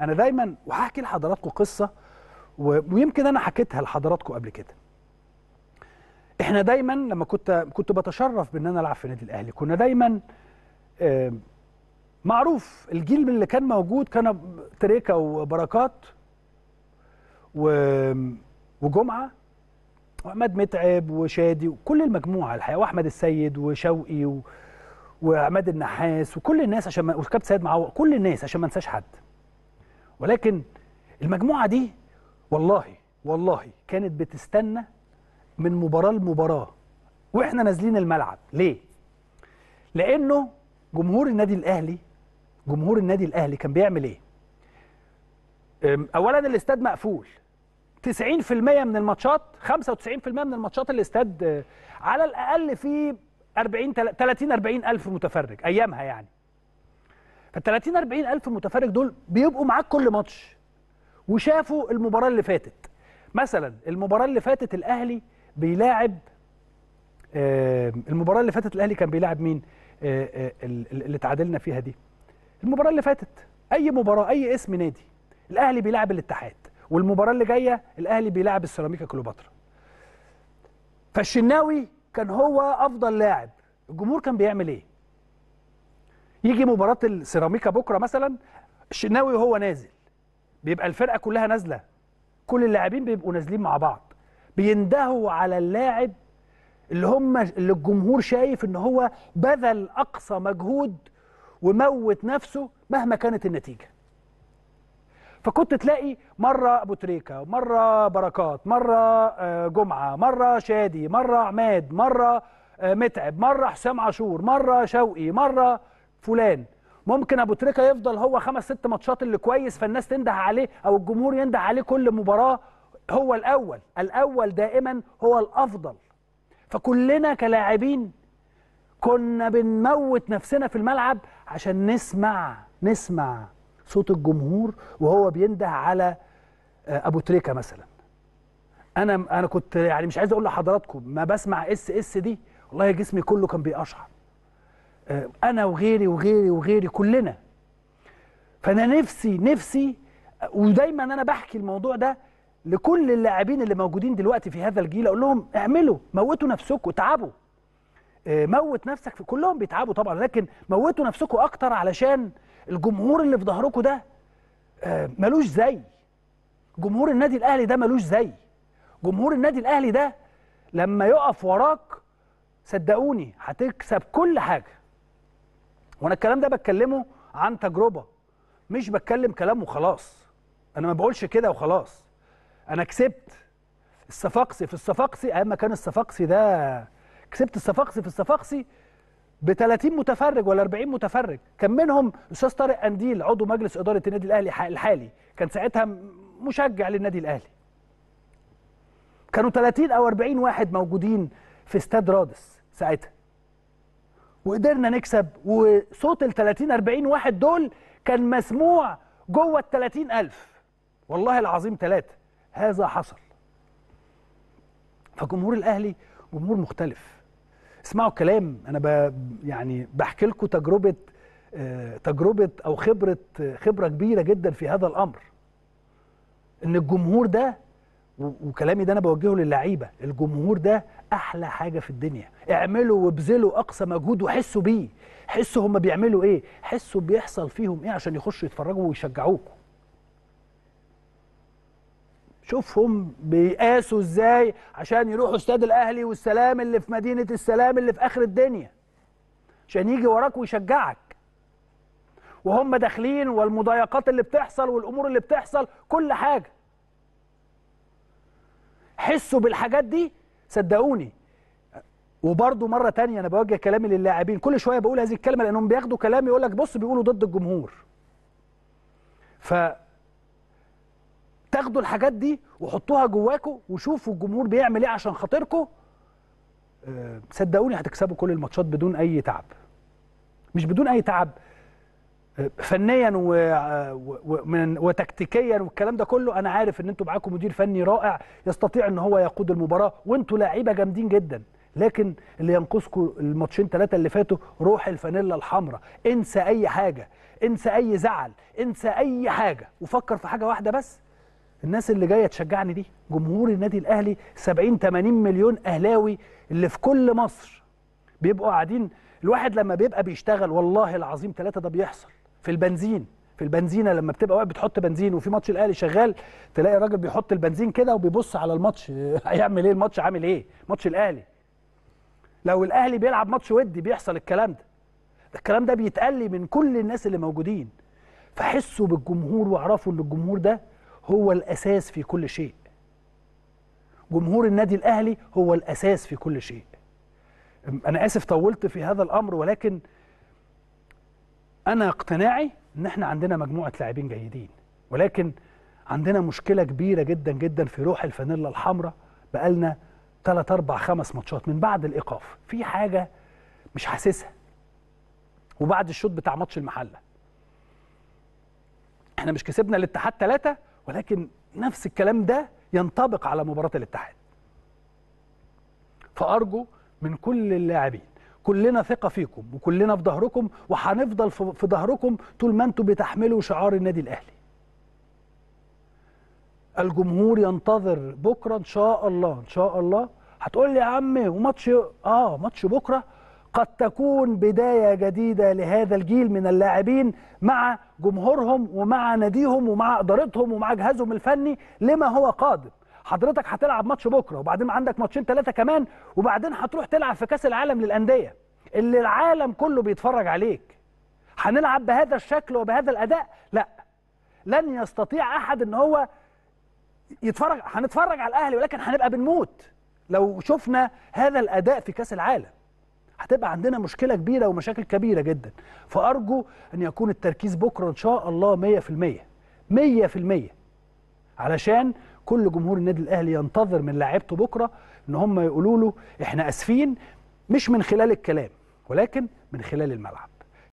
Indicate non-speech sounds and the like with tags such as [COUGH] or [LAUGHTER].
انا دايما وهحكي لحضراتكم قصه ويمكن انا حكيتها لحضراتكم قبل كده احنا دايما لما كنت كنت بتشرف بان انا العب في النادي الاهلي كنا دايما معروف الجيل اللي كان موجود كان تريكه وبركات وجمعه وعماد متعب وشادي وكل المجموعه الحقيقه واحمد السيد وشوقي و... وعماد النحاس وكل الناس عشان ما... وكابتن سيد معوض كل الناس عشان ما انساش حد ولكن المجموعه دي والله والله كانت بتستنى من مباراه لمباراه واحنا نازلين الملعب ليه لانه جمهور النادي الاهلي جمهور النادي الاهلي كان بيعمل ايه اولا الاستاد مقفول 90% من الماتشات 95% من الماتشات الاستاد أه، على الاقل فيه 40 30 40 الف متفرج ايامها يعني فال 30 40 الف متفرج دول بيبقوا معاك كل ماتش وشافوا المباراه اللي فاتت مثلا المباراه اللي فاتت الاهلي بيلاعب آه المباراه اللي فاتت الاهلي كان بيلاعب مين آه آه اللي تعادلنا فيها دي المباراه اللي فاتت اي مباراه اي اسم نادي الاهلي بيلاعب الاتحاد والمباراه اللي جايه الاهلي بيلاعب السيراميكا كليوباترا فالشناوي كان هو افضل لاعب الجمهور كان بيعمل ايه يجي مباراه السيراميكا بكره مثلا الشناوي وهو نازل بيبقى الفرقه كلها نازله كل اللاعبين بيبقوا نازلين مع بعض بيندهوا على اللاعب اللي هم اللي الجمهور شايف ان هو بذل اقصى مجهود وموت نفسه مهما كانت النتيجه فكنت تلاقي مره ابو تريكه مره بركات مره آه، جمعه مره شادي مره عماد مره آه، متعب مره حسام عاشور مره شوقي مره فلان ممكن ابو تريكه يفضل هو خمس ست ماتشات اللي كويس فالناس تنده عليه او الجمهور ينده عليه كل مباراه هو الاول الاول دائما هو الافضل فكلنا كلاعبين كنا بنموت نفسنا في الملعب عشان نسمع نسمع صوت الجمهور وهو بينده على آه، ابو تريكه مثلا انا انا كنت يعني مش عايز اقول لحضراتكم ما بسمع اس اس دي والله جسمي كله كان بيقشعر آه، انا وغيري وغيري وغيري كلنا فانا نفسي نفسي آه، ودايما انا بحكي الموضوع ده لكل اللاعبين اللي موجودين دلوقتي في هذا الجيل اقول لهم اعملوا موتوا نفسكم تعبوا آه، موت نفسك في كلهم بيتعبوا طبعا لكن موتوا نفسكم اكتر علشان الجمهور اللي في ظهركم ده ملوش زي جمهور النادي الاهلي ده ملوش زي جمهور النادي الاهلي ده لما يقف وراك صدقوني هتكسب كل حاجه وانا الكلام ده بتكلمه عن تجربه مش بتكلم كلام وخلاص انا ما بقولش كده وخلاص انا كسبت الصفاقسي في الصفاقسي ايام ما كان الصفاقسي ده كسبت الصفاقسي في الصفاقسي ب 30 متفرج ولا 40 متفرج كان منهم الاستاذ طارق قنديل عضو مجلس اداره النادي الاهلي الحالي كان ساعتها مشجع للنادي الاهلي كانوا 30 او 40 واحد موجودين في استاد رادس ساعتها وقدرنا نكسب وصوت ال 30 40 واحد دول كان مسموع جوه ال 30000 والله العظيم ثلاثة هذا حصل فجمهور الأهلي جمهور مختلف اسمعوا الكلام أنا ب... يعني بحكي لكم تجربة آه، تجربة أو خبرة خبرة كبيرة جدا في هذا الأمر إن الجمهور ده وكلامي ده انا بوجهه للعيبه الجمهور ده احلى حاجه في الدنيا اعملوا وابذلوا اقصى مجهود وحسوا بيه حسوا هم بيعملوا ايه حسوا بيحصل فيهم ايه عشان يخشوا يتفرجوا ويشجعوكم شوفهم بيقاسوا ازاي عشان يروحوا استاد الاهلي والسلام اللي في مدينه السلام اللي في اخر الدنيا عشان يجي وراك ويشجعك وهم داخلين والمضايقات اللي بتحصل والامور اللي بتحصل كل حاجه حسوا بالحاجات دي صدقوني وبرضه مره تانية انا بوجه كلامي للاعبين كل شويه بقول هذه الكلمه لانهم بياخدوا كلامي يقول لك بص بيقولوا ضد الجمهور ف تاخدوا الحاجات دي وحطوها جواكم وشوفوا الجمهور بيعمل ايه عشان خاطركم آه، صدقوني هتكسبوا كل الماتشات بدون اي تعب مش بدون اي تعب فنيا و... وتكتيكيا والكلام ده كله انا عارف ان انتوا معاكم مدير فني رائع يستطيع ان هو يقود المباراه وانتوا لاعيبه جامدين جدا لكن اللي ينقصكم الماتشين ثلاثه اللي فاتوا روح الفانيلا الحمراء انسى اي حاجه انسى اي زعل انسى اي حاجه وفكر في حاجه واحده بس الناس اللي جايه تشجعني دي جمهور النادي الاهلي 70 80 مليون اهلاوي اللي في كل مصر بيبقوا قاعدين الواحد لما بيبقى بيشتغل والله العظيم ثلاثه ده بيحصل في البنزين في البنزينه لما بتبقى واقف بتحط بنزين وفي ماتش الاهلي شغال تلاقي الراجل بيحط البنزين كده وبيبص على الماتش [LAUGHS] هيعمل ايه الماتش عامل ايه ماتش الاهلي لو الاهلي بيلعب ماتش ودي بيحصل الكلام ده الكلام ده بيتقلي من كل الناس اللي موجودين فحسوا بالجمهور واعرفوا ان الجمهور ده هو الاساس في كل شيء جمهور النادي الاهلي هو الاساس في كل شيء انا اسف طولت في هذا الامر ولكن انا اقتناعي ان احنا عندنا مجموعه لاعبين جيدين ولكن عندنا مشكله كبيره جدا جدا في روح الفانيلا الحمراء بقالنا 3 4 5 ماتشات من بعد الايقاف في حاجه مش حاسسها وبعد الشوط بتاع ماتش المحله احنا مش كسبنا الاتحاد ثلاثة ولكن نفس الكلام ده ينطبق على مباراة الاتحاد فأرجو من كل اللاعبين كلنا ثقه فيكم وكلنا في ظهركم وهنفضل في ظهركم طول ما انتم بتحملوا شعار النادي الاهلي الجمهور ينتظر بكره ان شاء الله ان شاء الله هتقول لي يا عم وماتش اه ماتش بكره قد تكون بدايه جديده لهذا الجيل من اللاعبين مع جمهورهم ومع ناديهم ومع ادارتهم ومع جهازهم الفني لما هو قادم حضرتك هتلعب ماتش بكره وبعدين عندك ماتشين ثلاثه كمان وبعدين هتروح تلعب في كاس العالم للانديه اللي العالم كله بيتفرج عليك هنلعب بهذا الشكل وبهذا الاداء لا لن يستطيع احد ان هو يتفرج هنتفرج على الاهلي ولكن هنبقى بنموت لو شفنا هذا الاداء في كاس العالم هتبقى عندنا مشكله كبيره ومشاكل كبيره جدا فارجو ان يكون التركيز بكره ان شاء الله 100% 100% علشان كل جمهور النادي الاهلي ينتظر من لاعيبته بكره ان هم يقولوا له احنا اسفين مش من خلال الكلام ولكن من خلال الملعب